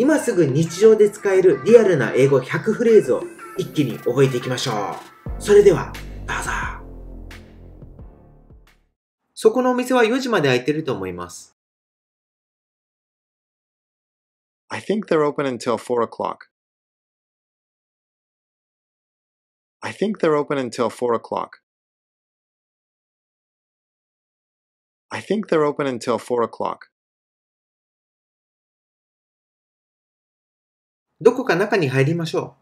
今すぐ日常で使えるリアルな英語100フレーズを一気に覚えていきましょう。それでは、どうぞ。そこのお店は4時まで開いてると思います。I think they're open until 4 o'clock. I think they're open until 4 o'clock. I think they're open until 4 o'clock. どこか中に入りましょ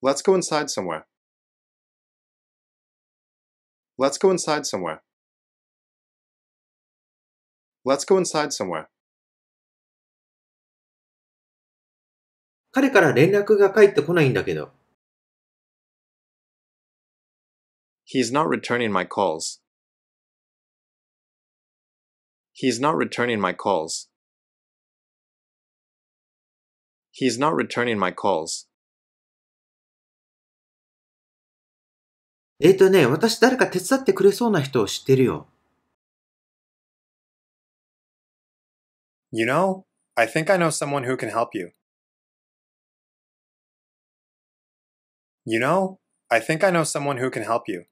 う。Let's go inside somewhere. Let's go inside somewhere. Let's go inside somewhere. 彼から連絡が返ってこないんだけど。He's not returning my calls. He's not returning my calls. He's not returning my calls. えっとね、私誰か手伝ってくれそうな人を知ってるよ。You know, I think I know someone who can help you. You know, I think I know someone who can help you.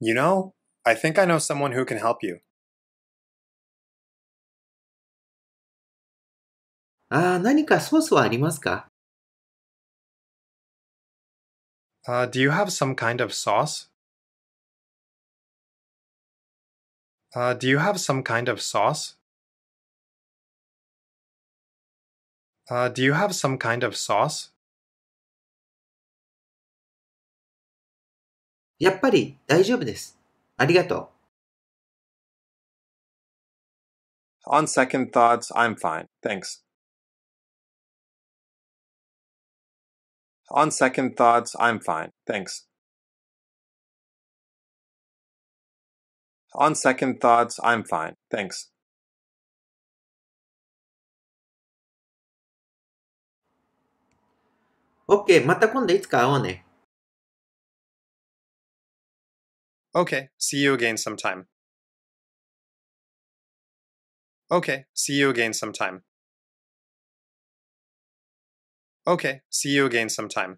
You know, I think I know someone who can help you. あ何かソースはありますか Uh, do you have some kind of sauce? Uh, do you have some kind of sauce? Uh, do you have some kind of sauce? やっぱり大丈夫です。ありがとう。On second thoughts, I'm fine. Thanks. On second thoughts, I'm fine. Thanks. On second thoughts, I'm fine. Thanks. OK, また今度いつか会おうね。Okay, see you again sometime. Okay, see you again sometime. Okay, see you again sometime.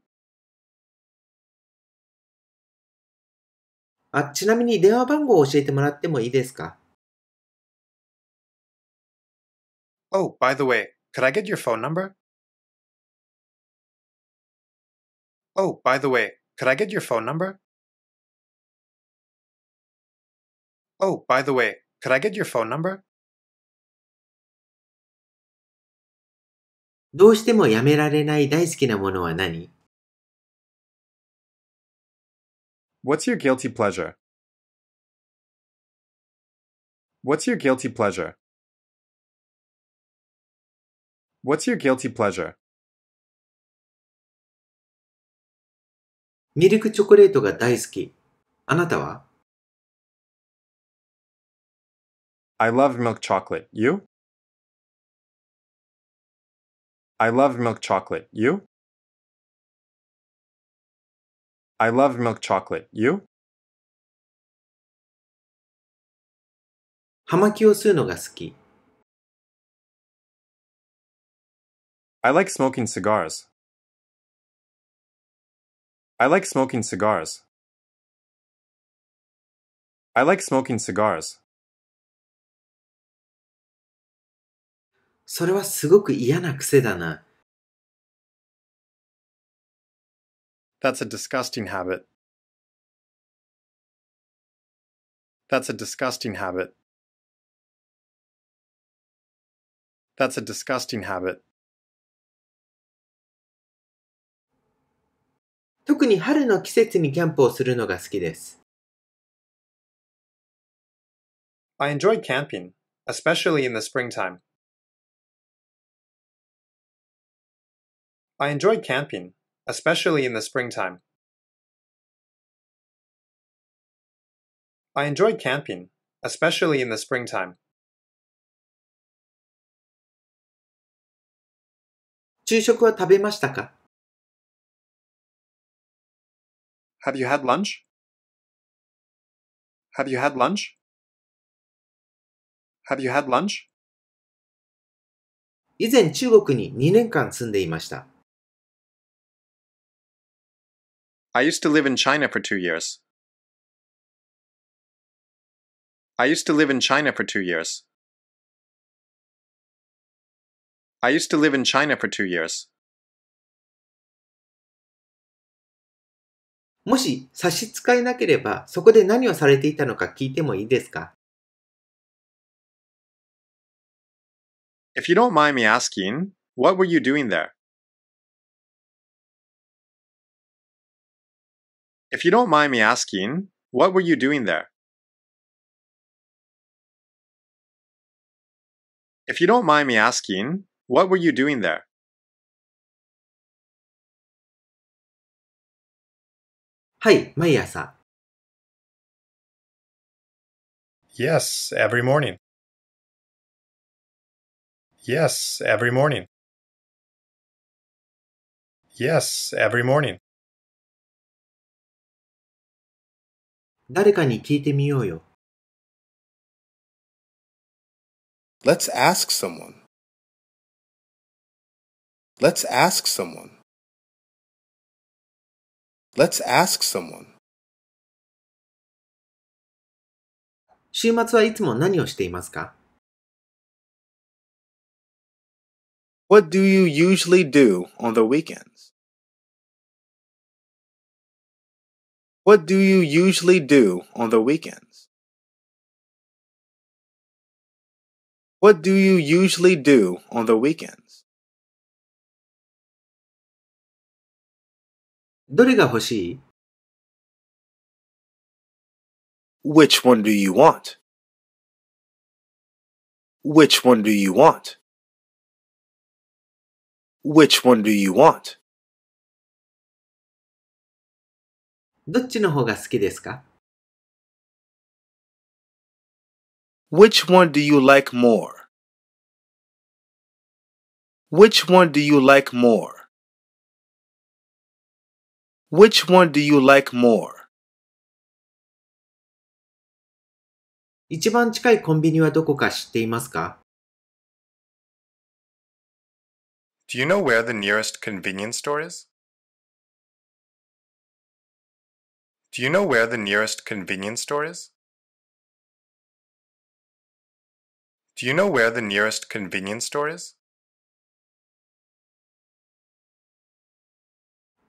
あ、ちなみに電話番号を教えてもらってもいいですか ah, Oh, by the way, could I get your phone number? Oh, by the way, could I get your phone number? Oh, by the way, could I get your phone number? どうしてもやめられない大好きなものは何 ?What's your guilty pleasure? What's your guilty pleasure? What's your guilty pleasure? ミルクチョコレートが大好き。あなたは ?I love milk chocolate. You? I love milk chocolate. You? I love milk chocolate. You? 葉巻を吸うのが好き。I like smoking cigars. I like smoking cigars. I like smoking cigars. それはすごく嫌な癖だな。That's a disgusting habit. That's a disgusting habit. That's a disgusting habit. 特に春の季節にキャンプをするのが好きです。I enjoy camping, especially in the springtime. I enjoy camping, especially in the springtime. I enjoy camping, especially in the springtime. 昼食は食べましたか Have you had lunch? Have you had lunch? Have you had lunch? 以前中国に2年間住んでいました。I used to live in China for two years. I used to live in China for two years. I used to live in China for two years. もし差し支えなければ、そこで何をされていたのか聞いてもいいですか ?If you don't mind me asking, what were you doing there? If you don't mind me asking, what were you doing there? If you don't mind me asking, what were you doing there? Hi, Yes, every morning. Yes, every morning. Yes, every morning. 誰かに聞いてみようよ。Let's ask someone. Let's ask someone. Let's ask someone. 週末はいつも何をしていますか What do you usually do on the weekends? What do you usually do on the weekends? What do you usually do on the weekends? どれが欲しい Which one do you want? Which one do you want? Which one do you want? どっちの方が好きですか Which one do you like more? Which one do you like more? Which one do you like more? 一番近いコンビニはどこか知っていますか Do you know where the nearest convenience store is? Do you know where the nearest convenience store is? Do you know where the nearest convenience store is?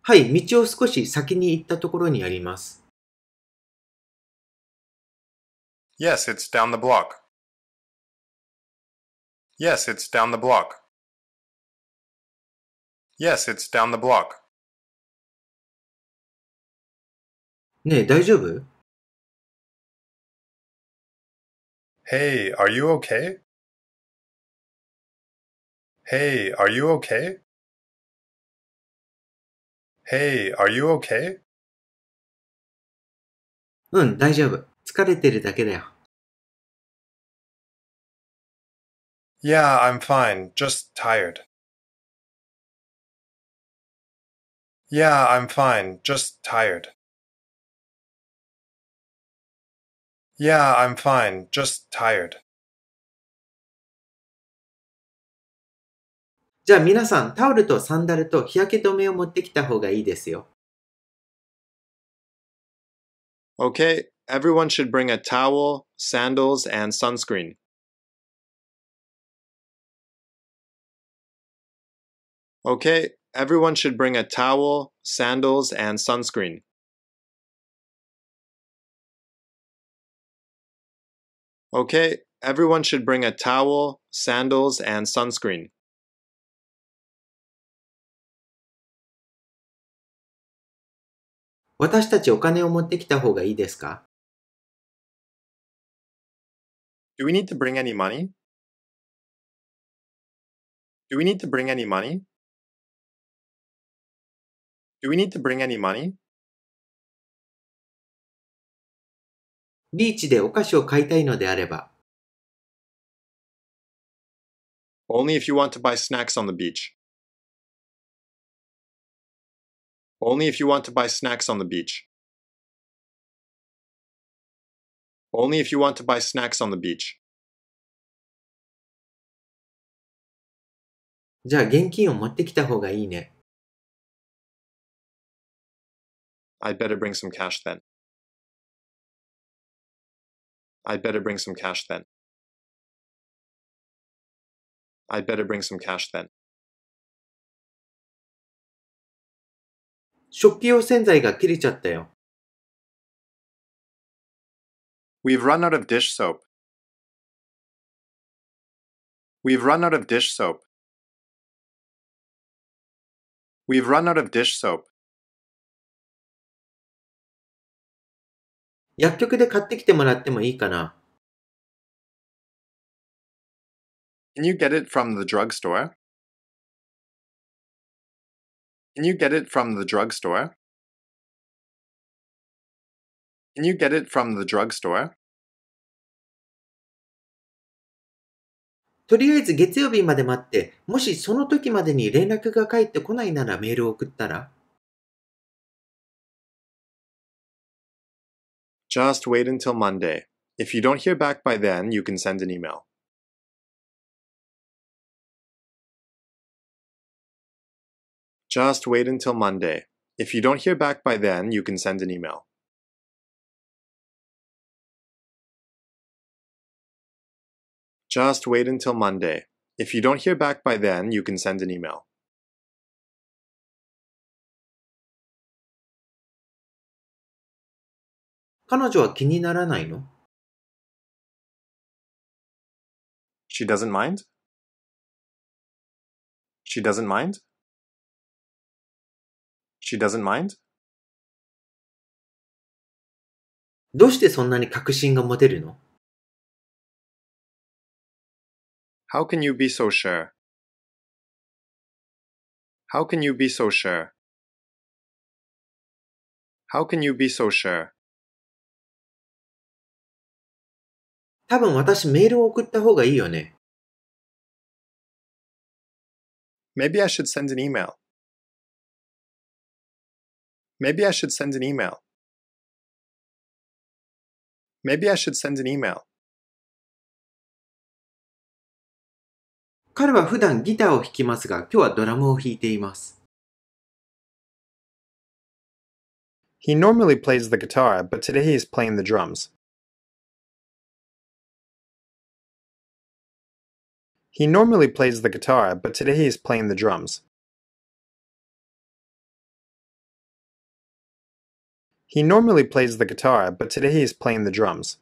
はい、道を少し先に行ったところにあります。Yes, it's down the block. Yes, it's down the block. Yes, it's down the block. ねえ、大丈夫 Hey, are you okay? Hey, are you okay? Hey, are you okay? うん、大丈夫。疲れてるだけだよ。Yeah, I'm fine. Just tired. Yeah, I'm fine. Just tired. Yeah, I'm fine. Just tired. じゃあ皆さん、タオルとサンダルと日焼け止めを持ってきた方がいいですよ。Okay, everyone should bring a towel, sandals, and sunscreen. Okay, everyone should bring a towel, sandals, and sunscreen. Okay, everyone should bring a towel, sandals, and sunscreen. Do we need to bring any money? Do we need to bring any money? Do we need to bring any money? ビーチでお菓子を買いたいのであれば、Only if you want to buy snacks on the beach. Only if you want to buy snacks on the beach. Only if you want to buy snacks on the beach. じゃあ現金を持ってきた方がいいね。I'd better bring some cash then. I'd better bring some cash then. I'd better bring some cash then. we have run out of dish soap. We've run out of dish soap. We've run out of dish soap. 薬局で買ってきてもらってもいいかな Can you get it from the drugstore? Can you get it from the drugstore? Can you get it from the drugstore? とりあえず月曜日まで待って、もしその時までに連絡が返ってこないならメールを送ったら Just wait until Monday. If you don't hear back by then, you can send an email. Just wait until Monday. If you don't hear back by then, you can send an email. Just wait until Monday. If you don't hear back by then, you can send an email. 彼女は気にならないの ?She doesn't mind?She doesn't mind?She doesn't mind? どうしてそんなに確信が持てるの ?How can you be so sure?How can you be so sure?How can you be so sure? 多分私メールを送った方がいいよね。Maybe I should send an email. Maybe I should send an email. Maybe I should send an email. 彼は普段ギターを弾きますが、今日はドラムを弾いています。He normally plays the guitar, but today he is playing the drums. He normally plays the guitar, but today he is playing the drums. He normally plays the guitar, but today he is playing the drums.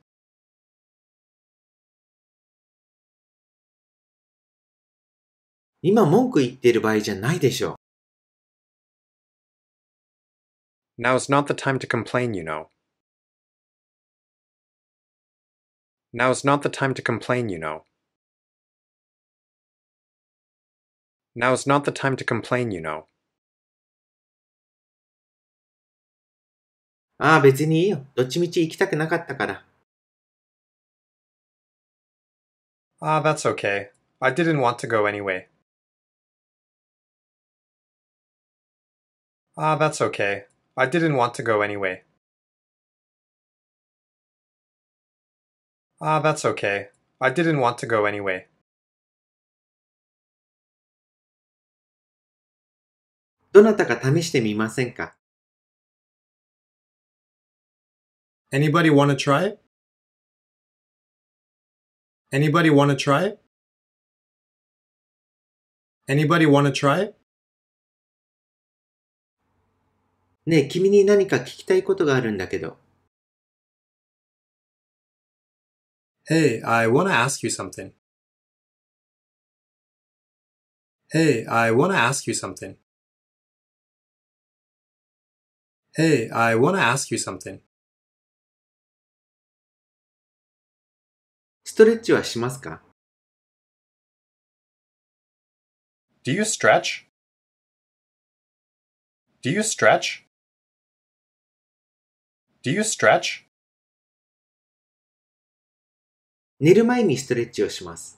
Now is not the time to complain, you know. Now is not the time to complain, you know. Now is not the time to complain, you know. Ah, that's okay. I didn't want to go anyway. Ah, that's okay. I didn't want to go anyway. Ah, that's okay. I didn't want to go anyway. どなたか試してみませんか Anybody wanna try? Anybody wanna try? Anybody wanna try? ねえ、君に何か聞きたいことがあるんだけど。Hey, I wanna ask you something. Hey, I wanna ask you something. Hey, I want to ask you something. ストレッチはしますか Do you stretch? Do you stretch? Do you stretch? 寝る前にストレッチをします。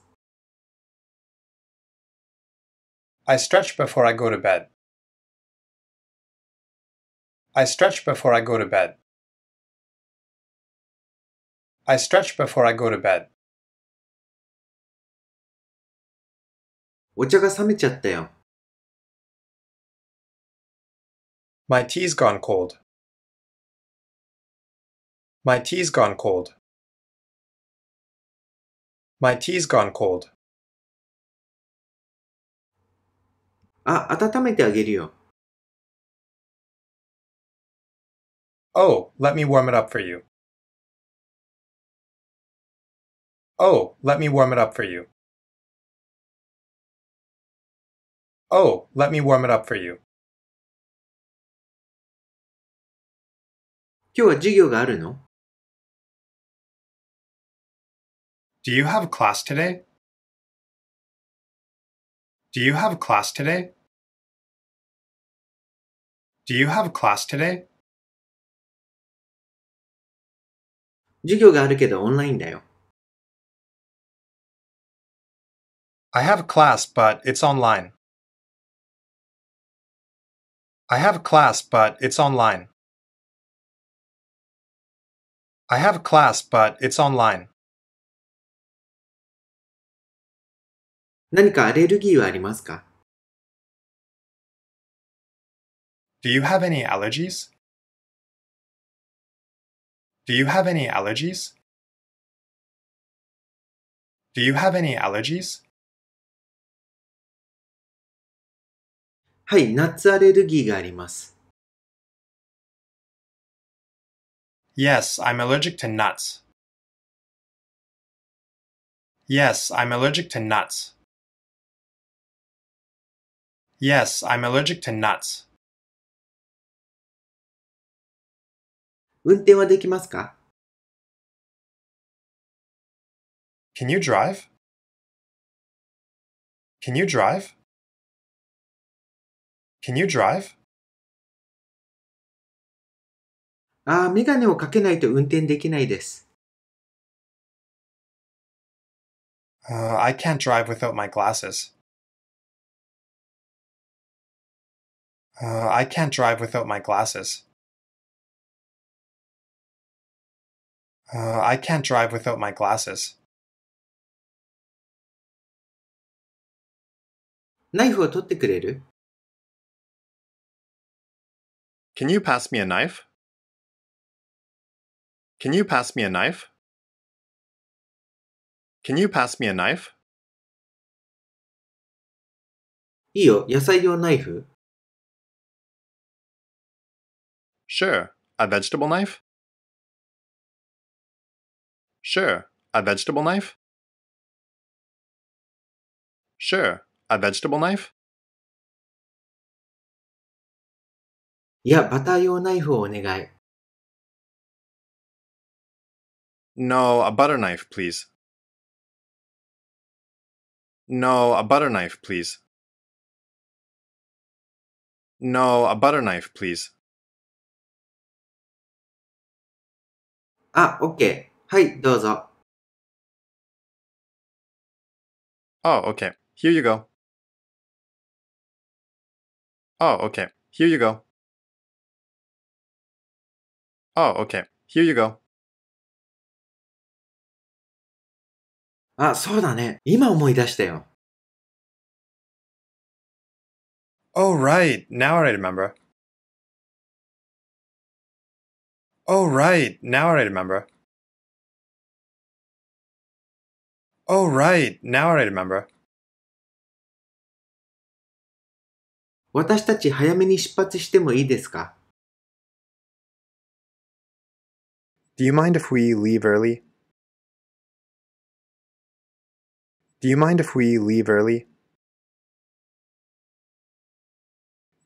I stretch before I go to bed. I stretch before I go to bed. I stretch before I go to bed. My tea tea's gone cold. My tea's gone cold. My tea's gone cold. あ、温めてあげるよ。Oh, let me warm it up for you. Oh, let me warm it up for you. Oh, let me warm it up for you. 今日は授業があるの Do you have class today? Do you have class today? Do you have class today? 授業があるけどオンラインだよ。I have a class, but it's online. I have a class, but it's online. I have a class, but it's online. 何かアレルギーはありますか Do you have any allergies? Do you have any allergies? Do you have any allergies? はい、ナッツアレルギーがあります。Yes, I'm allergic to nuts. Yes, I'm allergic to nuts. Yes, I'm allergic to nuts. 運転はできますか ?Can you drive?Can you drive?Can you drive? ああ、メガネをかけないと運転できないです。Uh, I can't drive without my glasses. Uh, I can't drive without my glasses. Uh, I can't drive without my glasses. ナイフを取ってくれる Can you pass me a knife? Can you pass me a knife? Can you pass me a knife? Iyo, knife. Sure, A vegetable knife? Sure, a vegetable knife? Sure, a vegetable knife? No, a butter knife, please. No, a butter knife, please. No, a butter knife, please. Ah, okay. はい、どうぞ。Oh, okay. Here you go. Oh, okay. Here you go. Oh, okay. Here you go. あ、そうだね。今思い出したよ。Oh, right. Now I remember. Oh, right. Now I remember. Oh, right. Now I remember. 私たち早めに出発してもいいですか Do you mind if we leave early? Do you mind if we leave early?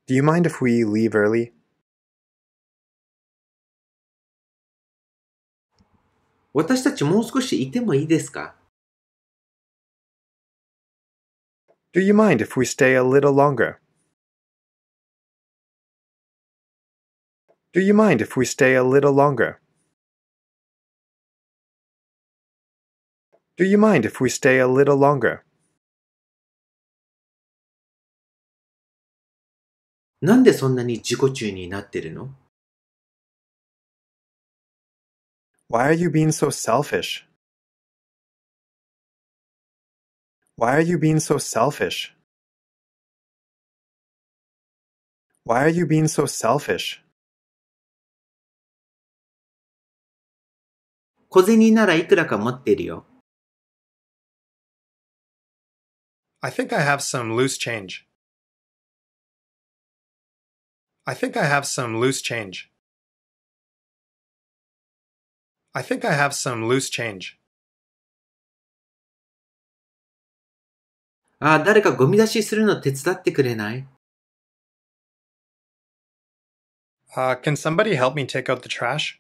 Do you mind if we leave early? 私たちもう少しいてもいいですか Do you mind if we stay a little longer? Do you mind if we stay a little longer? Do you mind if we stay a little longer? なんでそんなに自己中になってるの Why are you being so selfish? Why are you being so selfish? Why are you being so selfish? 小銭ならいくらか持ってるよ。I think I have some loose change. I think I have some loose change. I think I have some loose change. あ、誰かゴミ出しするの手伝ってくれない Uh, can somebody help me take out the trash?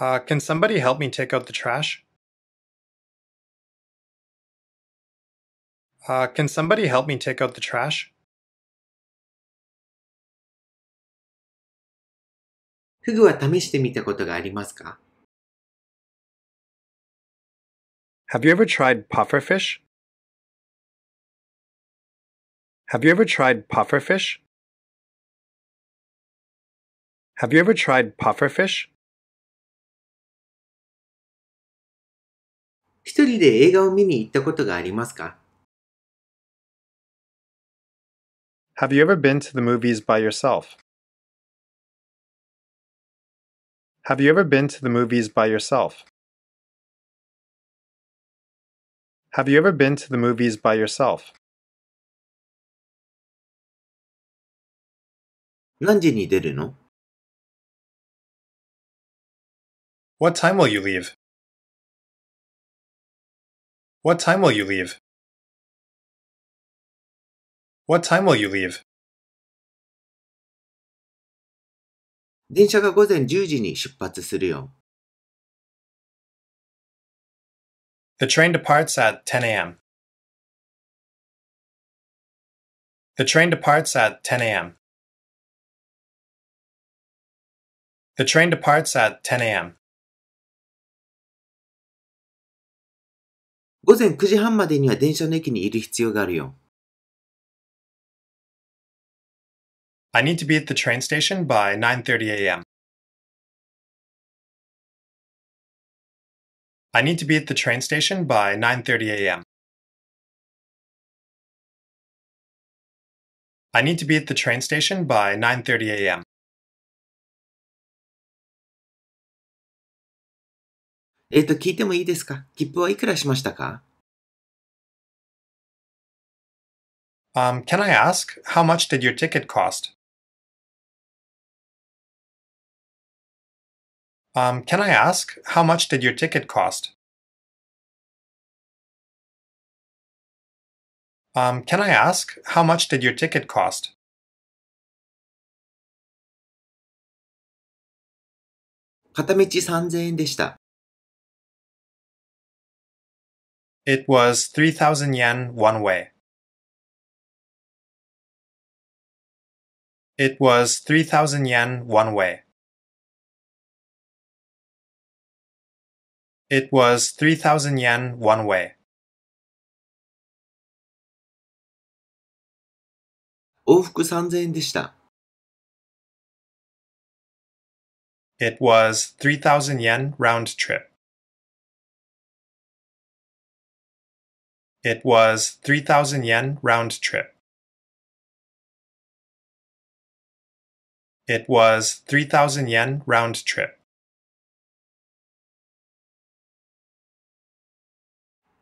Uh, can somebody help me take out the trash? Uh, can somebody help me take out the trash? f u は試してみたことがありますか Have you ever tried pufferfish? Have you ever tried pufferfish? Have you ever tried pufferfish? 一人で映画を見に行ったことがありますか Have you ever been to the movies by yourself? Have you ever been to the movies by yourself? Have you ever been to the movies by yourself? 何時に出るの What time will you leave? What time will you leave? What time will you leave? 電車が午前10時に出発するよ。The train departs at 10 a.m. The train departs at 10 a.m. The train departs at 10 a.m. 午前9時半までには電車の駅にいる必要があるよ。I need to be at the train station by 9:30 a.m. I need to be at the train station by 9:30 a.m. I need to be at the train station by 9:30 a.m. Eh Um, can I ask, how much did your ticket cost? Um, can I ask, how much did your ticket cost? Um, can I ask, how much did your ticket cost? It was 3,000 yen one way. It was 3,000 yen one way. It was three thousand Yen one way. It was 3,000 yen round trip. It was 3,000 yen round trip. It was 3,000 yen round trip.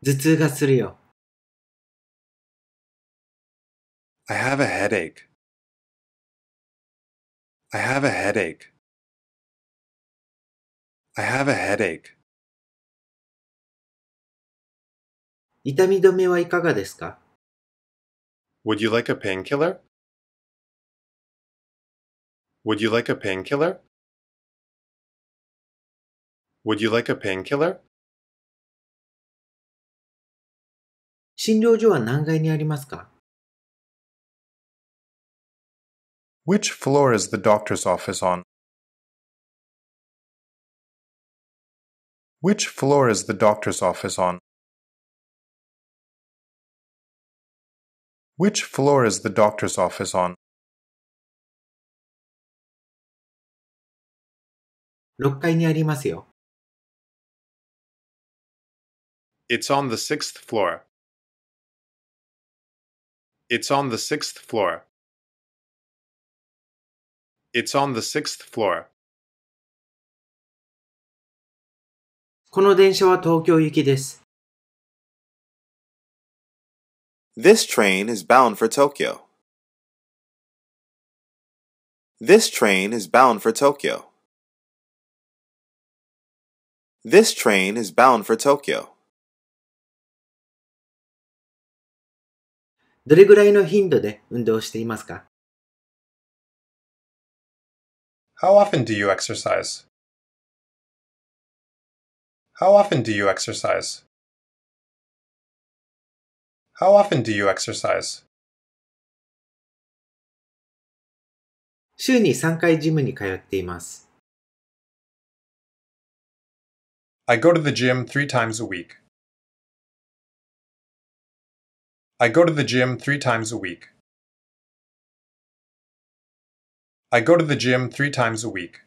頭痛がするよ。I have a headache. I have a headache. I have a headache. 痛み止めはいかがですか Would you like a painkiller? Would you like a painkiller? Would you like a painkiller? 診療所は何階にありますか Which floor is the doctor's office on? Which floor is the doctor's office on? Which floor is the doctor's office on? 6階にありますよ。It's on the sixth floor. It's on the sixth floor. It's on the sixth floor. この電車は東京行きです。This train is bound for Tokyo. This train is bound for Tokyo. This train is bound for Tokyo. どれぐらいの頻度で運動していますか How often do you exercise? How often do you exercise? How often do you exercise? 週に3回ジムに通っています。I go to the gym three times a week. I go to the gym three times a week. I go to the gym three times a week.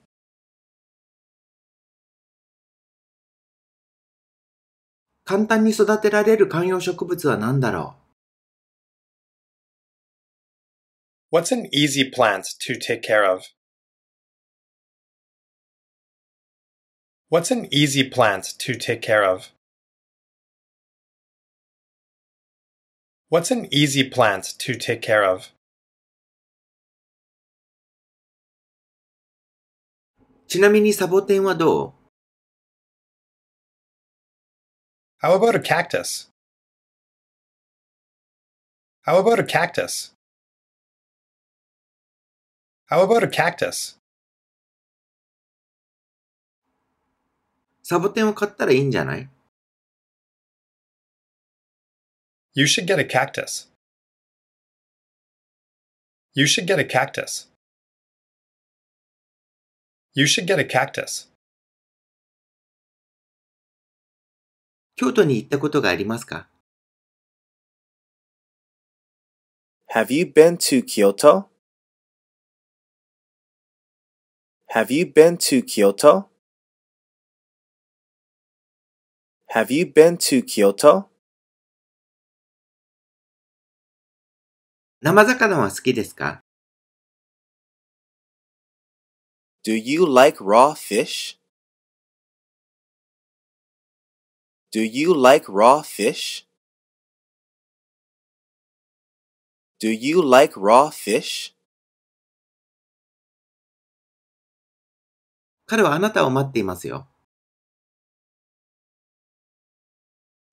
What's an easy plant to take care of? What's an easy plant to take care of? What's an easy plant to take care of? How about a cactus? How about a cactus? How about a cactus? サボテンを買ったらいいんじゃない You should get a cactus. You should get a cactus. You should get a cactus. 京都に行ったことがありますか Have you been to Kyoto? Have you been to Kyoto? Have you been to Kyoto? 生魚は好きですか Do you like raw fish? Do you like raw fish? Do you like raw fish? 彼はあなたを待っていますよ。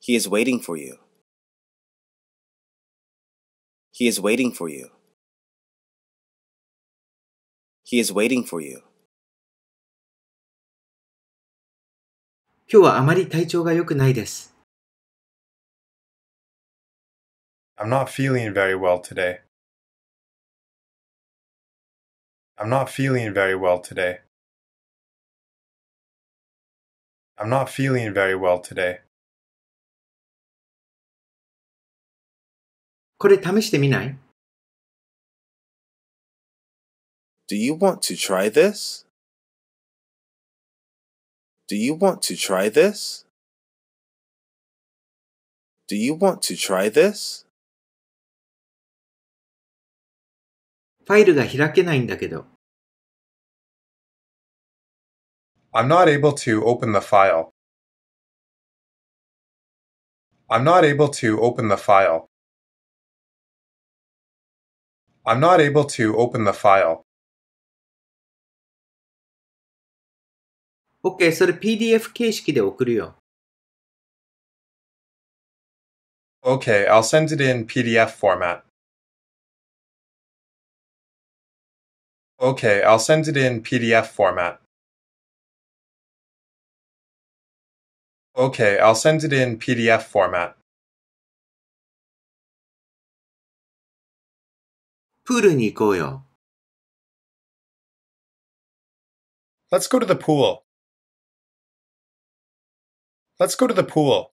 He is waiting for you. He is waiting for you. He is waiting for you. 今日はあまり体調が良くないです。I'm not feeling very well today. I'm not feeling very well today. I'm not feeling very well today. これ試してみない ?Do you want to try this? Do you want to try this? Do you want to try this? ファイルが開けないんだけど。I'm not able to open the file. I'm not able to open the file. I'm not able to open the file. OK, それ PDF Okay, i I'll send it in PDF format. Okay, I'll send it in PDF format. Okay, I'll send it in PDF format. プールに行こうよ。Let's go to the pool. Let's go to the pool.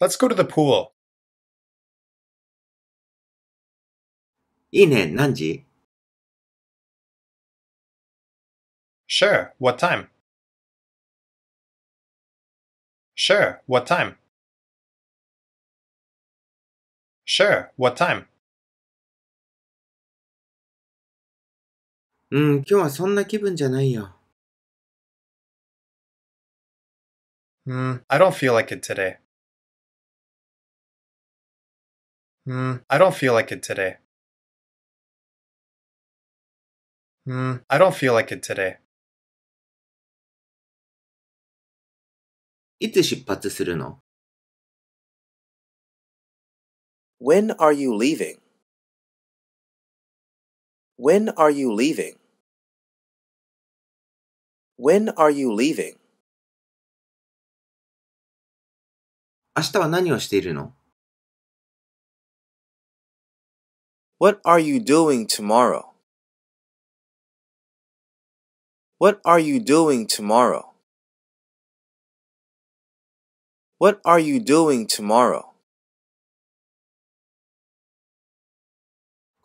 Let's go to the pool. いいね、何時 Sure, what time? Sure, what time? Sure, what time? うん、今日はそんな気分じゃないよ。Mm, I don't feel like it today. Mm, I don't feel like it today. Mm, I don't feel like it today. いつ出発するの When are you leaving? When are you leaving? When are you leaving? 明日は何をしているの What are you doing tomorrow? What are you doing tomorrow? What are you doing tomorrow?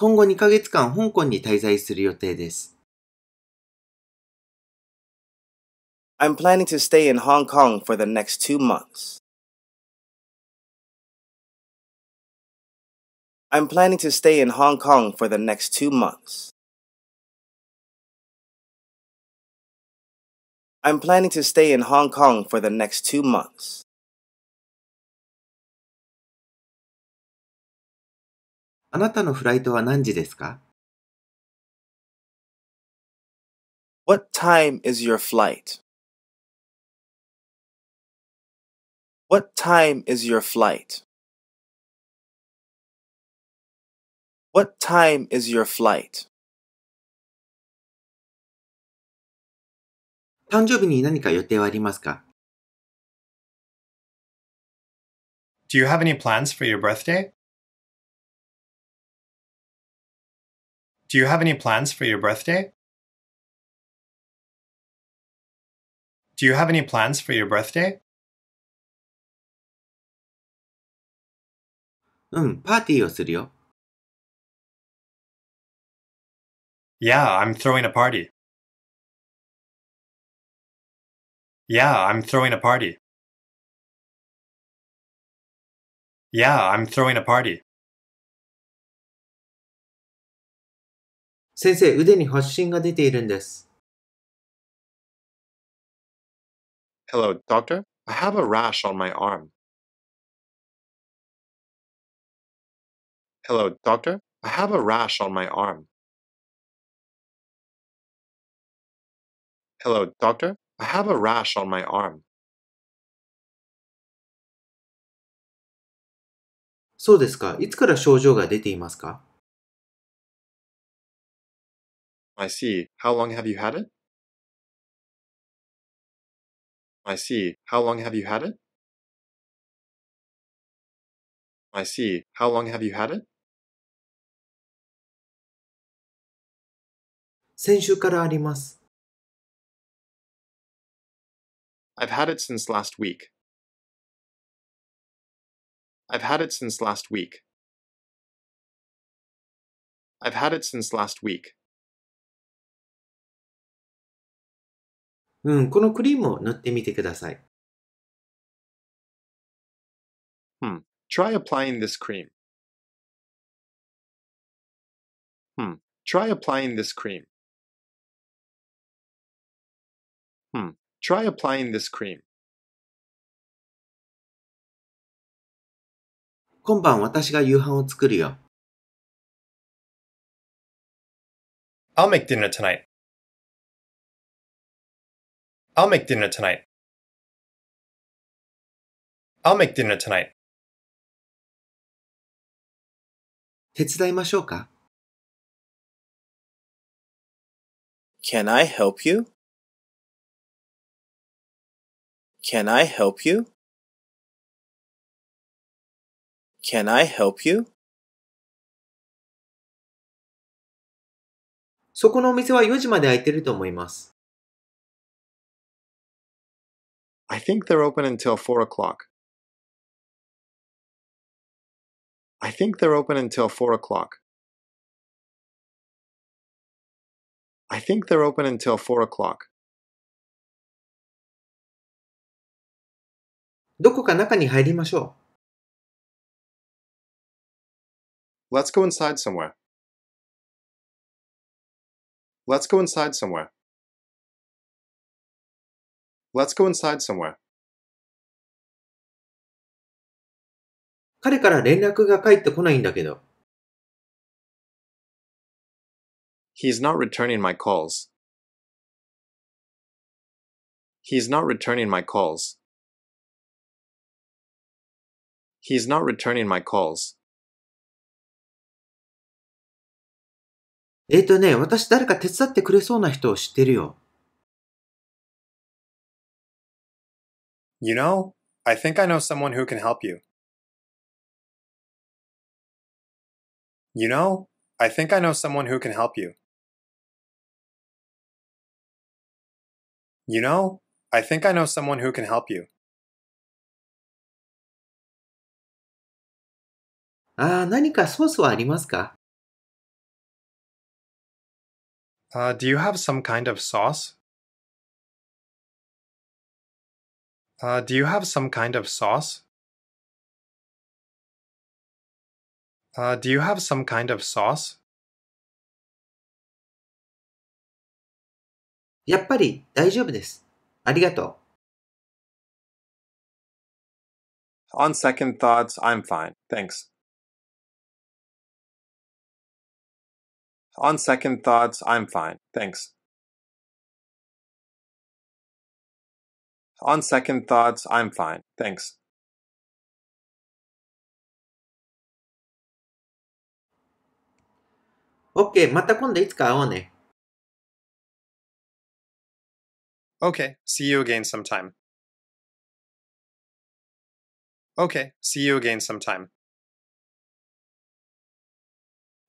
今後2ヶ月間香港に滞在する予定です。I'm planning to stay in Hong Kong for the next two months. I'm planning to stay in Hong Kong for the next two months. I'm planning to stay in Hong Kong for the next two months. あなたのフライトは何時ですか ?What time is your flight?What time is your flight?What time is your flight? 誕生日に何か予定はありますか ?Do you have any plans for your birthday? Do you have any plans for your birthday? Do you have any plans for your birthday? Um, yeah, i I'm throwing a party. Yeah, I'm throwing a party. Yeah, I'm throwing a party. 先生、腕に発疹が出ているんです。Hello, doctor. I have a rash on my arm. Hello, doctor. I have a rash on my arm. Hello, doctor. I have a rash on my arm. そうですか。いつから症状が出ていますか I see. How long have you had it? I see. How long have you had it? I see. How long have you had it? 先週からあります。I've had it since last week. I've had it since last week. I've had it since last week. うん、このクリームを塗ってみてください。Hmm. Try applying this cream. Hmm. Try applying this cream. Hmm. Try applying this cream. 今晩私が夕飯を作るよ。I'll make dinner tonight. I'll make dinner tonight. I'll make dinner tonight. 手伝いましょうか ?Can I help you?Can I help you?Can I help you? そこのお店は4時まで開いてると思います。I think they're open until four o'clock. I think they're open until four o'clock. I think they're open until four o'clock. どこか中に入りましょう。Let's go inside somewhere. Let's go inside somewhere. Let's go inside somewhere. 彼から連絡が返ってこないんだけど。He's not returning my calls. He's not returning my calls. He's not returning my calls. えっとね、私誰か手伝ってくれそうな人を知ってるよ。You know, I think I know someone who can help you. You know, I think I know someone who can help you. You know, I think I know someone who can help you. ああ、何かソースはありますか ah, Uh, do you have some kind of sauce? Uh, do you have some kind of sauce? Uh, do you have some kind of sauce? やっぱり大丈夫です。ありがとう。On second thoughts, I'm fine. Thanks. On second thoughts, I'm fine. Thanks. On second thoughts, I'm fine. Thanks. OK, また今度いつか会おうね。Okay, see you again sometime. Okay, see you again sometime.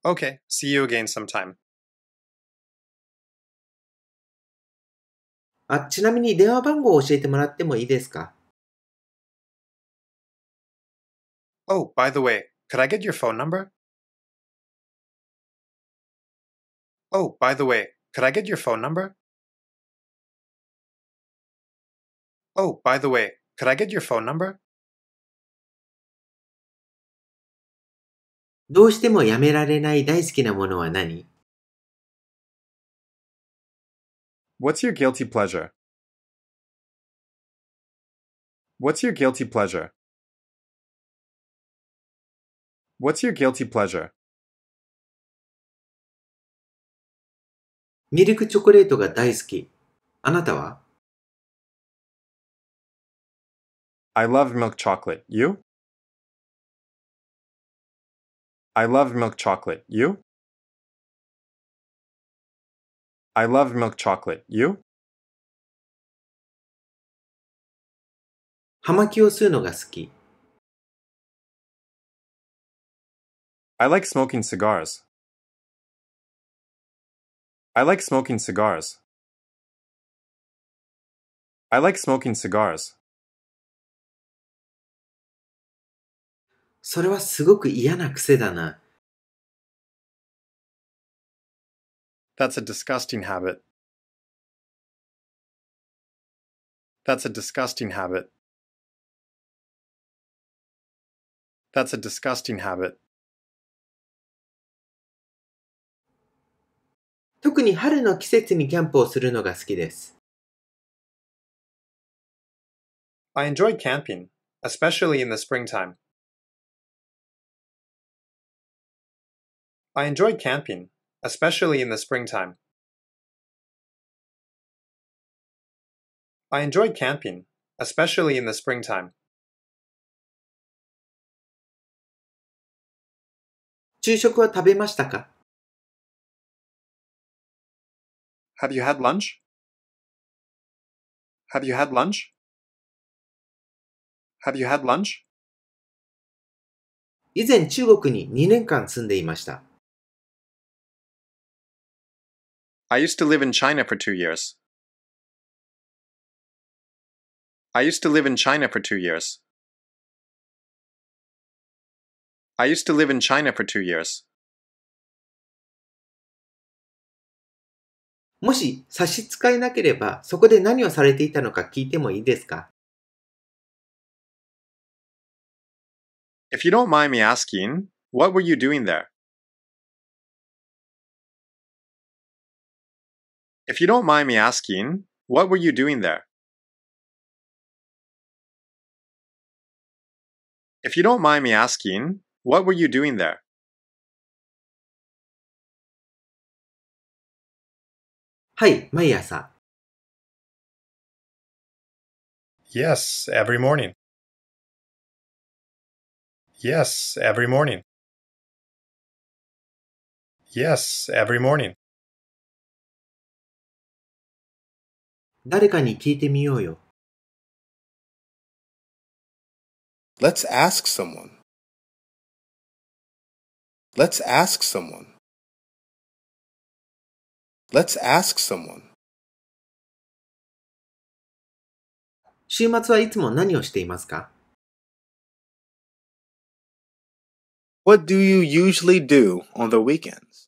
Okay, see you again sometime. あ、ちなみに電話番号を教えてもらってもいいですか Oh, by the way, could I get your phone number? Oh, by the way, could I get your phone number? Oh, by the way, could I get your phone number? どうしてもやめられない大好きなものは何 What's your guilty pleasure? What's your guilty pleasure? What's your guilty pleasure? ミルクチョコレートが大好き。あなたは I love milk chocolate. You? I love milk chocolate. You? I love milk chocolate. You? 葉巻を吸うのが好き。I like smoking cigars. I like smoking cigars. I like smoking cigars. それはすごく嫌な癖だな。That's a disgusting habit. That's a disgusting habit. That's a disgusting habit. 特に春の季節にキャンプをするのが好きです。I enjoy camping, especially in the springtime. I enjoy camping, especially in the springtime. I enjoyed camping, especially in the springtime. 昼食は食べましたか Have you had lunch? Have you had lunch? Have you had lunch? 以前中国に2年間住んでいました。I used to live in China for two years. I used to live in China for two years. I used to live in China for two years. もし差し支えなければ、そこで何をされていたのか聞いてもいいですか ?If you don't mind me asking, what were you doing there? If you don't mind me asking, what were you doing there? If you don't mind me asking, what were you doing there? Hi, Yes, every morning. Yes, every morning. Yes, every morning. 誰かに聞いてみようよ。Let's ask someone. Let's ask someone. Let's ask someone. 週末はいつも何をしていますか What do you usually do on the weekends?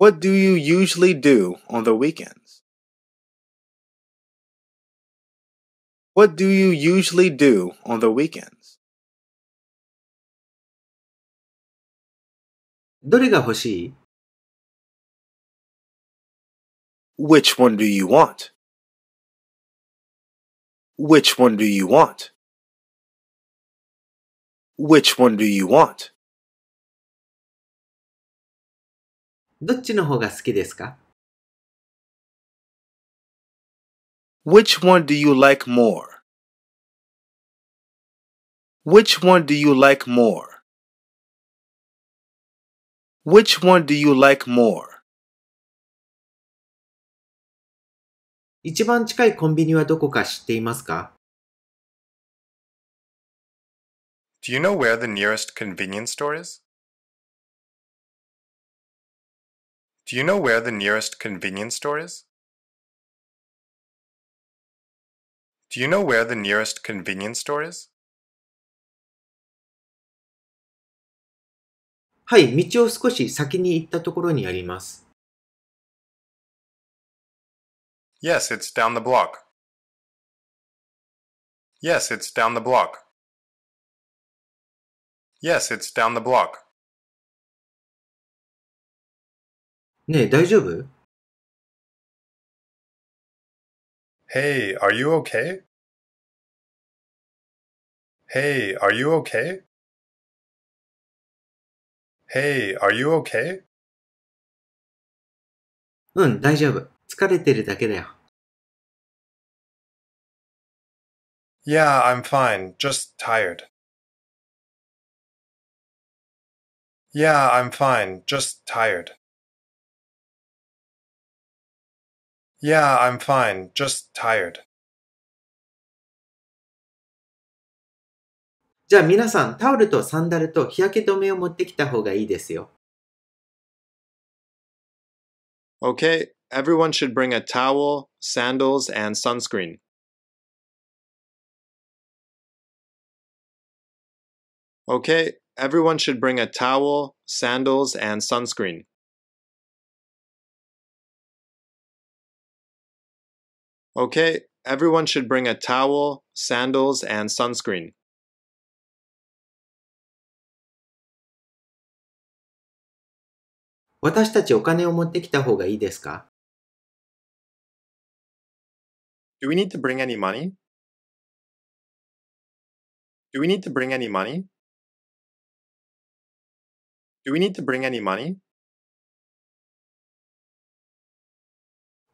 What do you usually do on the weekends? What do you usually do on the weekends? どれが欲しい Which one do you want? Which one do you want? Which one do you want? どっちの方が好きですか Which one do you like more? Which one do you like more? Which one do you like more? 一番近いコンビニはどこか知っていますか Do you know where the nearest convenience store is? Do you know where the nearest convenience store is? Do you know where the nearest convenience store is? はい、道を少し先に行ったところにあります。Yes, it's down the block. Yes, it's down the block. Yes, it's down the block. ねえ、大丈夫 ?Hey, are you okay?Hey, are you okay?Hey, are you okay? うん、大丈夫。疲れてるだけだよ。Yeah, I'm fine. Just tired. Yeah, I'm fine. Just tired. Yeah, I'm fine. Just tired. しゃあ皆さんタオルとサンタルと日焼け止めを持ってきた方かいいてすよ okay everyone should bring a towel sandals and Okay, everyone should bring a towel, sandals, and sunscreen. 'Okay, everyone should bring a towel, sandals, and sunscreen. Okay, everyone should bring a towel, sandals, and sunscreen. Do we need to bring any money? Do we need to bring any money? Do we need to bring any money?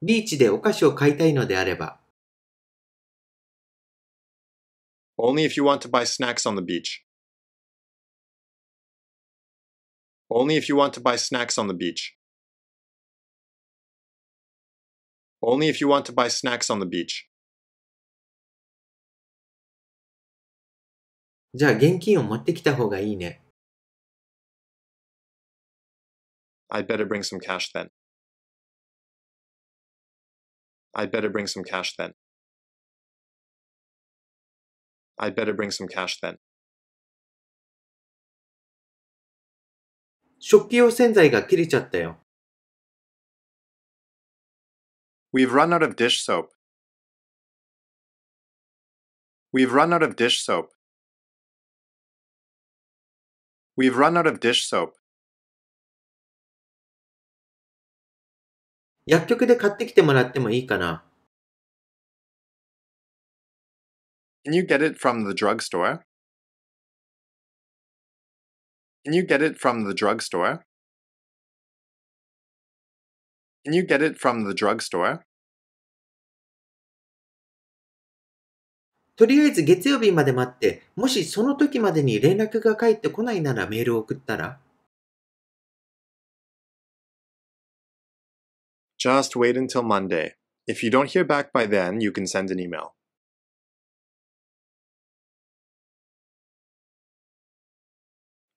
ビーチでお菓子を買いたいのであれば。Only if you want to buy snacks on the beach. Only if you want to buy snacks on the beach. Only if you want to buy snacks on the beach. じゃあ現金を持ってきた方がいいね。I'd better bring some cash then. I'd better bring some cash then. I'd better bring some cash then. 食器用洗剤が切れちゃったよ。We've run out of dish soap. We've run out of dish soap. We've run out of dish soap. 薬局で買ってきてもらってもいいかな Can you get it from the drugstore? Can you get it from the drugstore? Can you get it from the drugstore? とりあえず月曜日まで待って、もしその時までに連絡が返ってこないならメールを送ったら Just wait until Monday. If you don't hear back by then, you can send an email.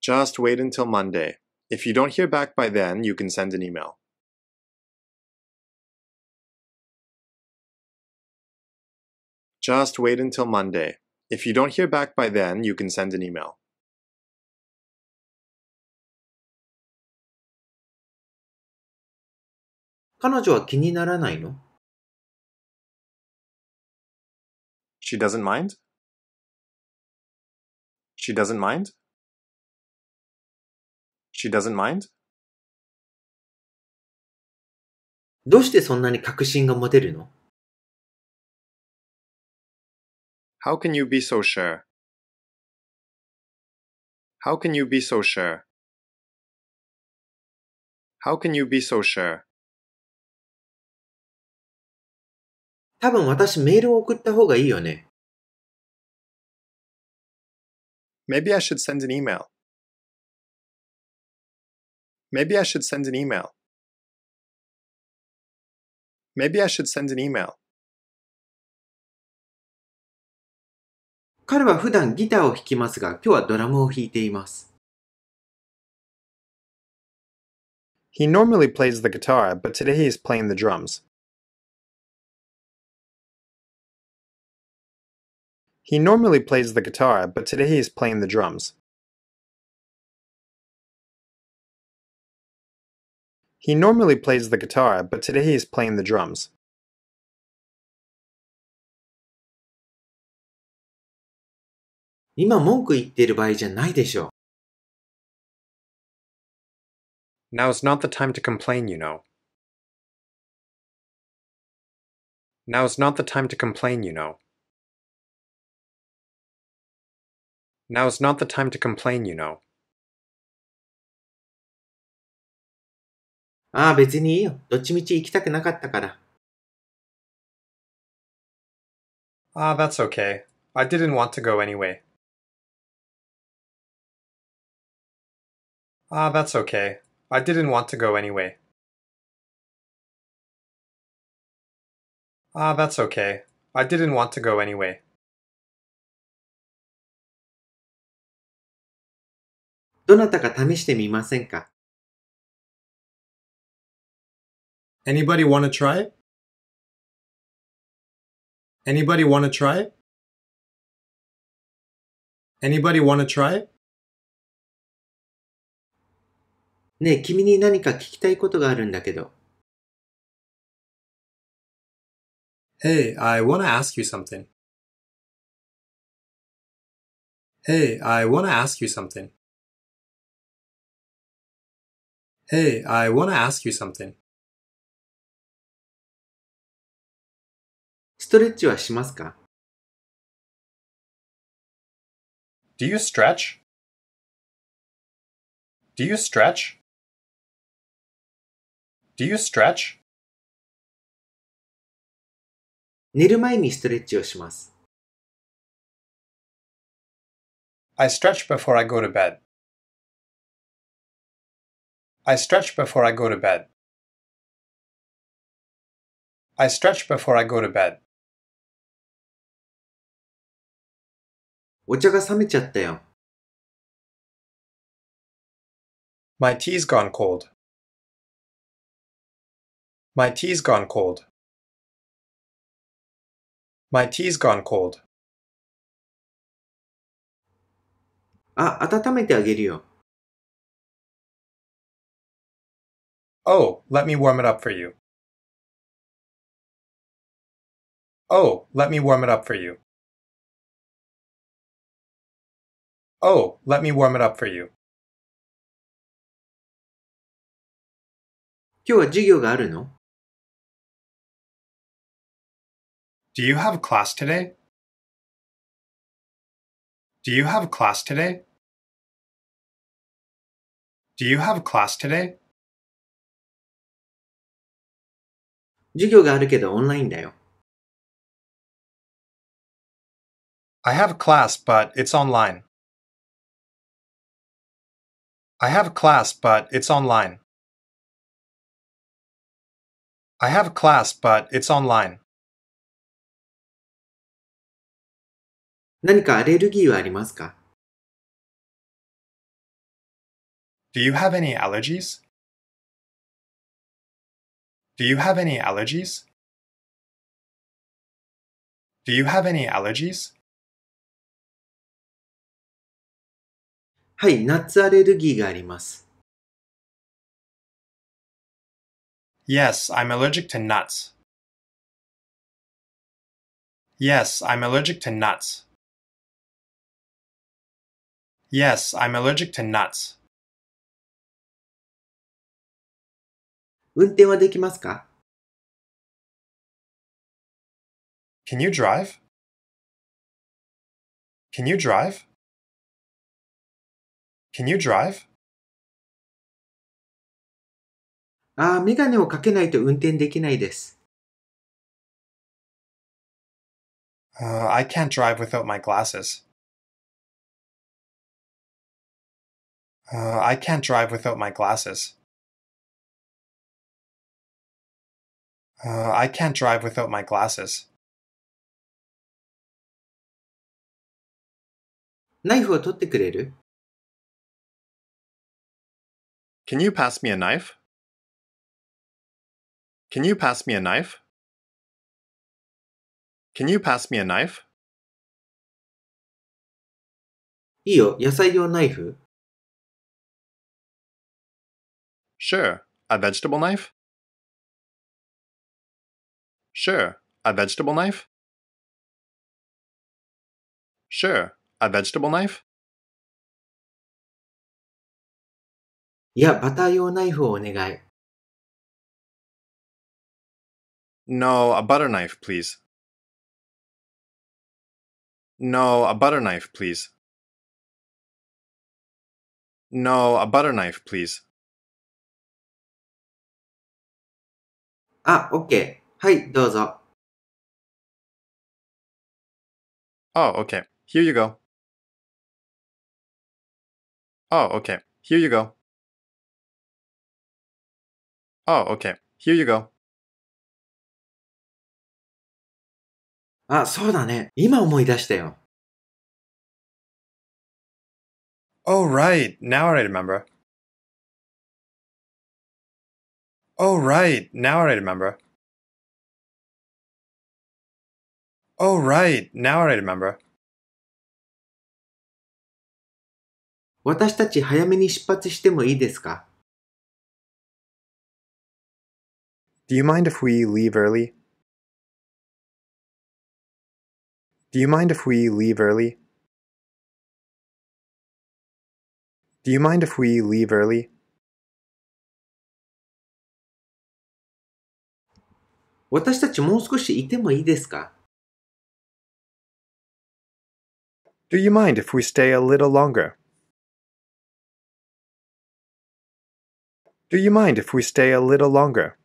Just wait until Monday. If you don't hear back by then, you can send an email. Just wait until Monday. If you don't hear back by then, you can send an email. 彼女は気にならないの ?She doesn't mind?She doesn't mind?She doesn't mind? どうしてそんなに確信が持てるの ?How can you be so sure? How can you be so sure? How can you be so sure? 多分私メールを送った方がいいよね。Maybe I should send an email. Maybe I should send an email. Maybe I should send an email. 彼は普段ギターを弾きますが、今日はドラムを弾いています。He normally plays the guitar, but today he is playing the drums. He normally plays the guitar, but today he is playing the drums. He normally plays the guitar, but today he is playing the drums. Now is not the time to complain, you know. Now is not the time to complain, you know. Now is not the time to complain, you know. ああ、別にいいよ。どっちみち行きたくなかったから。Ah, ah, that's okay. I didn't want to go anyway. Ah, that's okay. I didn't want to go anyway. Ah, that's okay. I didn't want to go anyway. どなたか試してみませんか ?Anybody wanna try Anybody wanna try Anybody wanna try ねえ、君に何か聞きたいことがあるんだけど。Hey, I wanna ask you something. Hey, I wanna ask you something. Hey, I want to ask you something. ストレッチはしますか Do you stretch? Do you stretch? Do you stretch? 寝る前にストレッチをします。I stretch before I go to bed. I stretch before I go to bed. I stretch before I go to bed. My tea tea's gone cold. My tea's gone cold. My tea's gone cold. あ、温めてあげるよ。Oh, let me warm it up for you. Oh, let me warm it up for you. Oh, let me warm it up for you. 今日は授業があるの Do you have class today? Do you have class today? Do you have class today? 授業があるけどオンラインだよ。I have a class, but it's online. I have a class, but it's online. I have a class, but it's online. 何かアレルギーはありますか Do you have any allergies? Do you have any allergies? Do you have any allergies? はい、ナッツアレルギーがあります。Yes, I'm allergic to nuts. Yes, I'm allergic to nuts. Yes, I'm allergic to nuts. 運転はできますか ?Can you drive?Can you drive?Can you drive? ああ、メガネをかけないと運転できないです。Uh, I can't drive without my glasses. Uh, I can't drive without my glasses. Uh, I can't drive without my glasses. Can you pass me a knife? Can you pass me a knife? Can you pass me a knife? Sure, a vegetable knife? Sure, a vegetable knife? Sure, a vegetable knife? No, a butter knife, please. No, a butter knife, please. No, a butter knife, please. Ah, okay. はい、どうぞ。Oh, okay. Here you go. Oh, okay. Here you go. Oh, okay. Here you go. あ、そうだね。今思い出したよ。Oh, right. Now I remember. Oh, right. Now I remember. Oh, right. Now I remember. 私たち早めに出発してもいいですか Do you mind if we leave early? Do you mind if we leave early? Do you mind if we leave early? 私たちもう少しいてもいいですか Do you mind if we stay a little longer? Do you mind if we stay a little longer?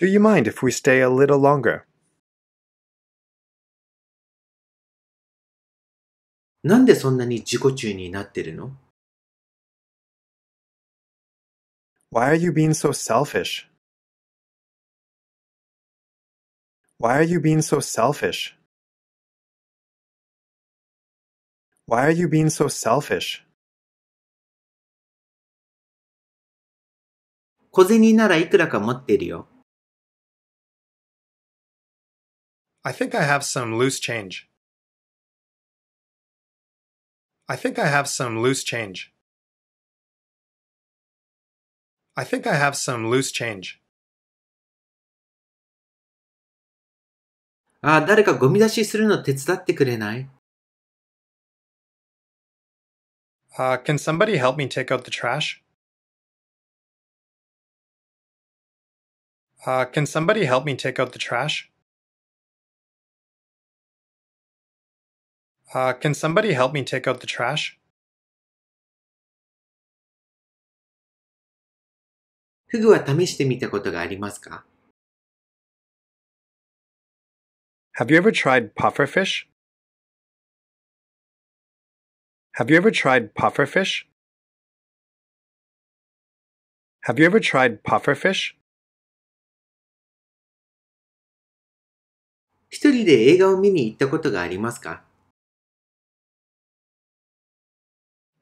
Do you mind if we stay a little longer? なんでそんなに自己中になってるの Why are you being so selfish? Why are you being so selfish? Why are you being so selfish? 小銭ならいくらか持ってるよ。I think I have some loose change. I think I have some loose change. I think I have some loose change. あ、誰かゴミ出しするの手伝ってくれない Uh, can somebody help me take out the trash? Uh, can somebody help me take out the trash? Uh, can somebody help me take out the trash? フグは試してみたことがありますか Have you ever tried pufferfish? Have you ever tried pufferfish? Have you ever tried pufferfish? 一人で映画を見に行ったことがありますか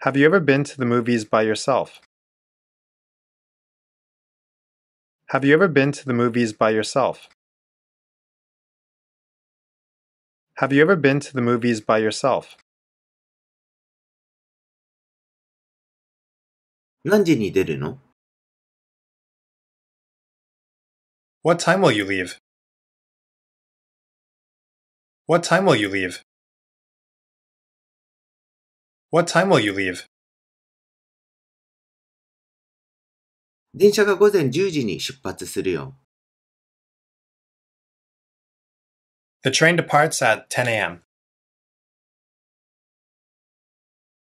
Have you ever been to the movies by yourself? Have you ever been to the movies by yourself? Have you ever been to the movies by yourself? 何時に出るの What time will you leave? What time will you leave? What time will you leave? 電車が午前10時に出発するよ。The train departs at 10 a.m.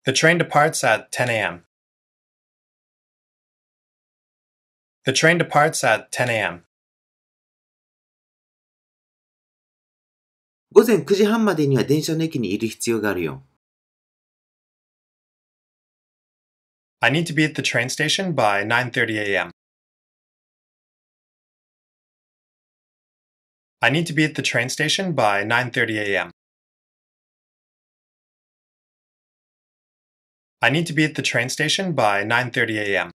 The train departs at 10 a.m. The train departs at 10 a.m. 午前9時半までには電車の駅にいる必要があるよ。I need to be at the train station by 9:30 a.m. I need to be at the train station by nine thirty AM. I need to be at the train station by nine a.m.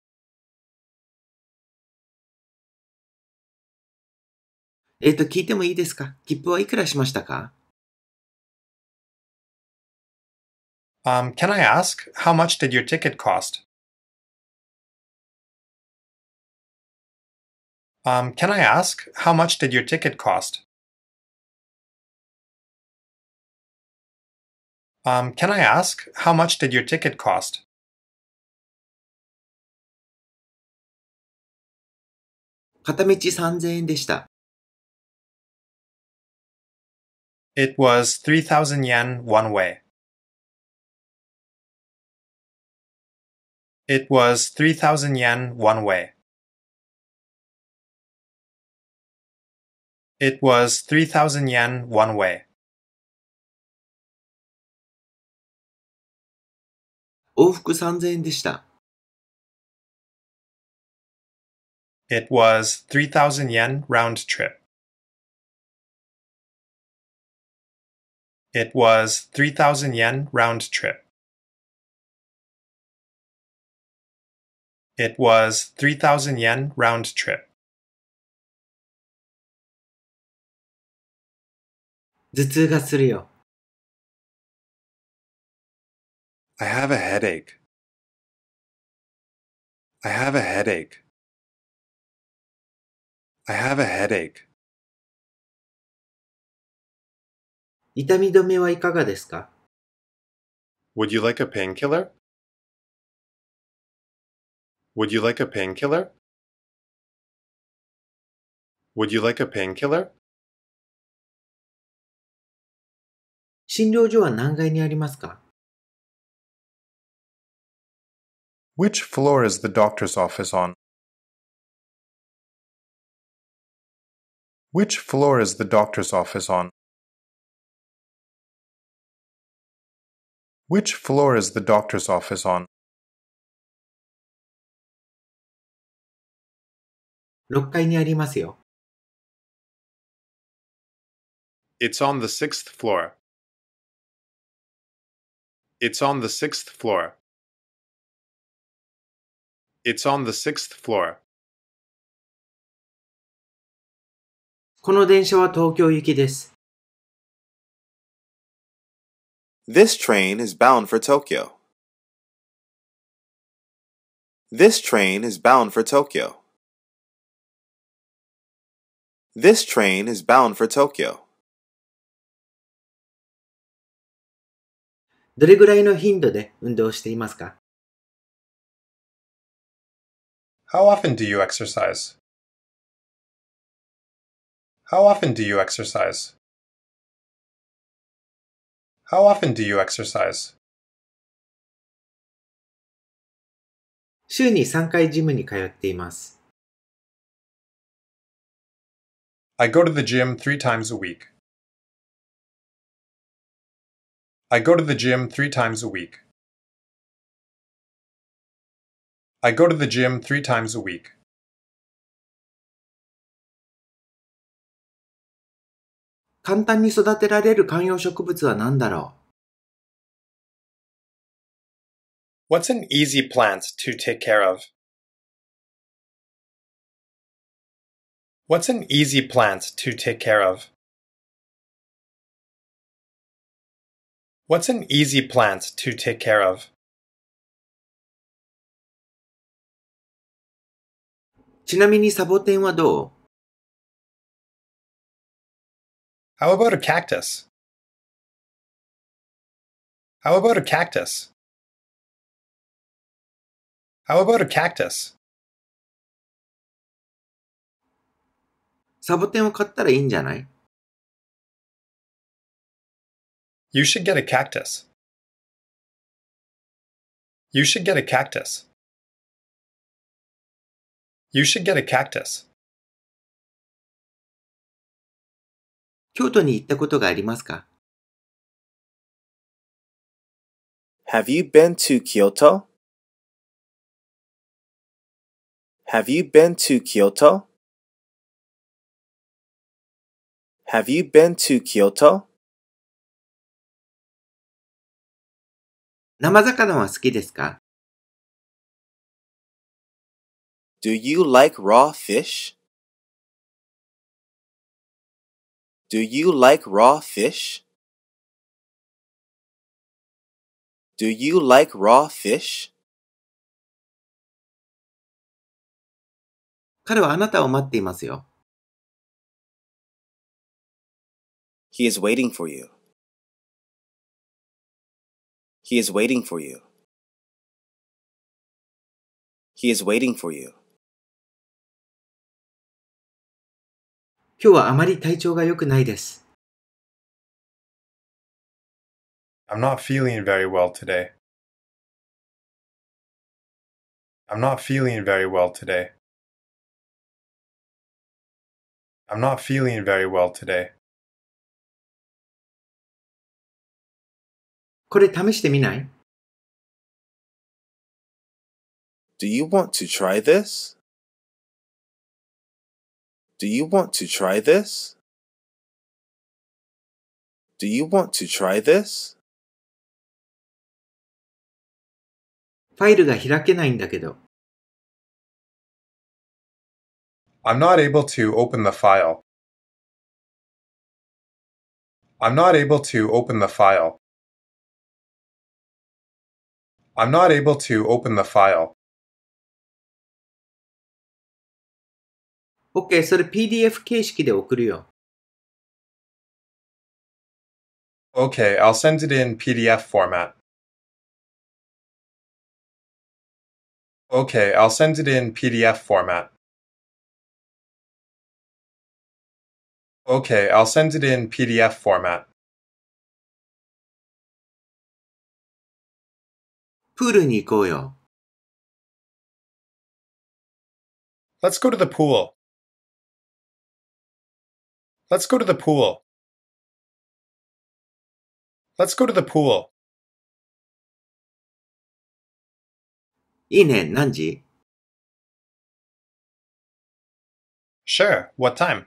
Eh, um, can I ask, how much did your ticket cost? Um, can I ask, how much did your ticket cost? Um, can I ask, how much did your ticket cost? It was 3,000 yen one way. It was 3,000 yen one way. It was three thousand yen one way. It was 3,000 yen round trip. It was 3,000 yen round trip. It was 3,000 yen round trip. 頭痛がするよ。I have a headache. I have a headache. I have a headache. 痛み止めはいかがですか Would you like a painkiller? Would you like a painkiller? Would you like a painkiller? 診療所は何階にありますか Which floor is the doctor's office on? Which floor is the doctor's office on? Which floor is the doctor's office on? 6階にありますよ。It's on the sixth floor. It's on the sixth floor. It's on the sixth floor. この電車は東京行きです。This train is bound for Tokyo. This train is bound for Tokyo. This train is bound for Tokyo. どれぐらいの頻度で運動していますか How often do you exercise? How often do you exercise? How often do you exercise? 週に3回ジムに通っています。I go to the gym three times a week. I go to the gym three times a week. I go to the gym three times a week. What's an easy plant to take care of? What's an easy plant to take care of? What's an easy plant to take care of? How about a cactus? How about a cactus? How about a cactus? サボテンを買ったらいいんじゃない You should get a cactus. You should get a cactus. You should get a cactus. 京都に行ったことがありますか Have you been to Kyoto? Have you been to Kyoto? Have you been to Kyoto? 生魚は好きですか Do you like raw fish? Do you like raw fish? Do you like raw fish? 彼はあなたを待っていますよ。He is waiting for you. He is waiting for you. He is waiting for you. 今日はあまり体調が良くないです。I'm not feeling very well today. I'm not feeling very well today. I'm not feeling very well today. これ試してみない ?Do you want to try this?Do you want to try this?Do you want to try this? ファイルが開けないんだけど。I'm not able to open the file. I'm not able to open the file. I'm not able to open the file. OK, それ PDF 形式で送るよ。Okay, I'll send it in PDF format. Okay, I'll send it in PDF format. Okay, I'll send it in PDF format. プールに行こうよ。Let's go to the pool. Let's go to the pool. Let's go to the pool. いいね、何時 ?Sure, what time?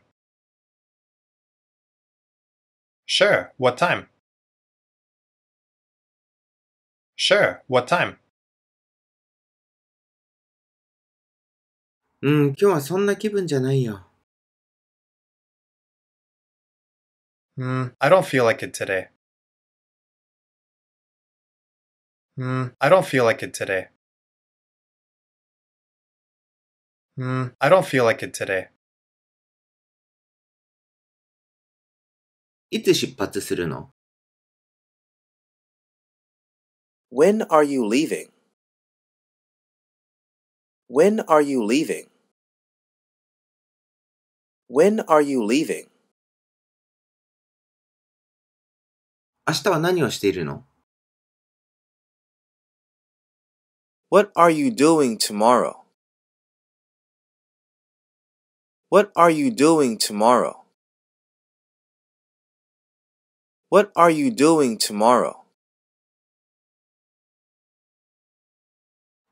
Sure, what time? Sure, what time? うん、今日はそんな気分じゃないよ。うん、I don't feel like it today. うん、I don't feel like it today. うん、I don't feel like it today. いつ出発するの When are you leaving? When are you leaving? When are you leaving? 明日は何をしているの ?What are you doing tomorrow? What are you doing tomorrow? What are you doing tomorrow?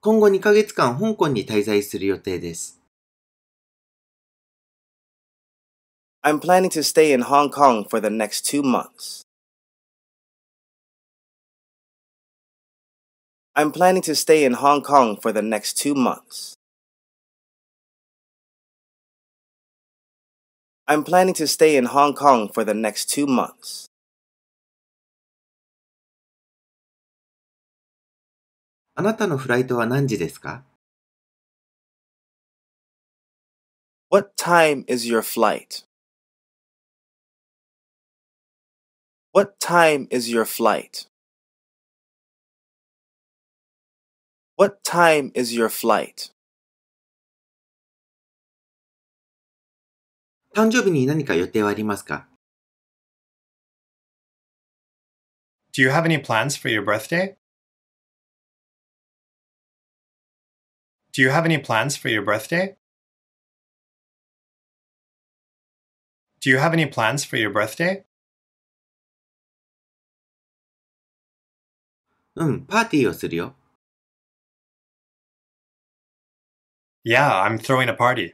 今後2ヶ月間香港に滞在する予定です。I'm planning to stay in Hong Kong for the next two months. I'm planning to stay in Hong Kong for the next two months. I'm planning to stay in Hong Kong for the next two months. あなたのフライトは何時ですか ?What time is your flight?What time is your flight?What time is your flight? 誕生日に何か予定はありますか ?Do you have any plans for your birthday? Do you have any plans for your birthday? Do you have any plans for your birthday? Hmm, yeah, i I'm throwing a party.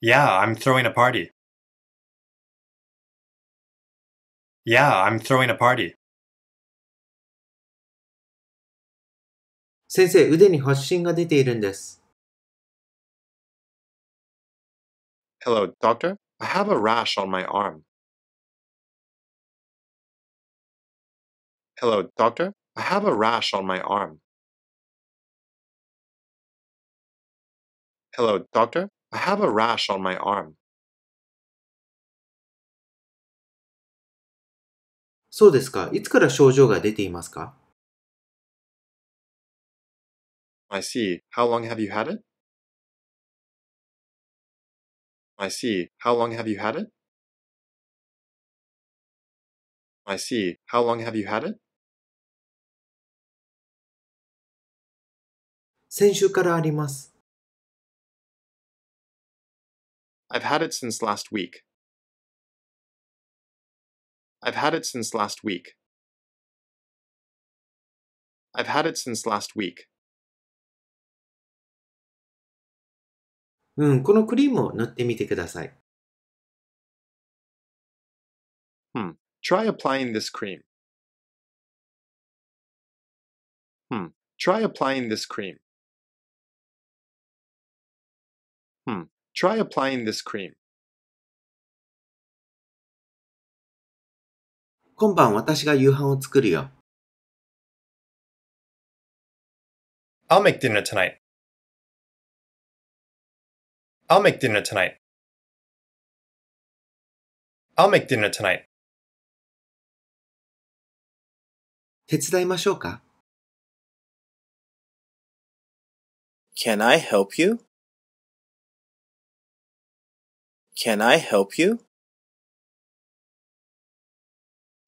Yeah, I'm throwing a party. Yeah, I'm throwing a party. 先生、腕に発疹が出ているんです。Hello, doctor. I have a rash on my arm. Hello, doctor. I have a rash on my arm. Hello, doctor. I have a rash on my arm. そうですか。いつから症状が出ていますか I see. How long have you had it? I see. How long have you had it? I see. How long have you had it? 先週からあります。I've had it since last week. I've had it since last week. I've had it since last week. うん、このクリームを塗ってみてください。Hmm. Try applying this cream. Hmm. Try applying this cream. Hmm. Try applying this cream. 今晩私が夕飯を作るよ。I'll make dinner tonight. I'll make dinner tonight. I'll make dinner tonight. 手伝いましょうか Can I help you? Can I help you?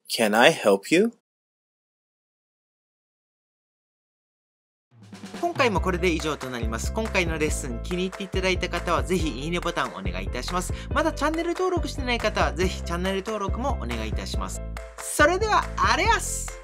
Can I help you? 今回もこれで以上となります。今回のレッスン気に入っていただいた方はぜひいいねボタンお願いいたします。まだチャンネル登録してない方はぜひチャンネル登録もお願いいたします。それでは、あれやす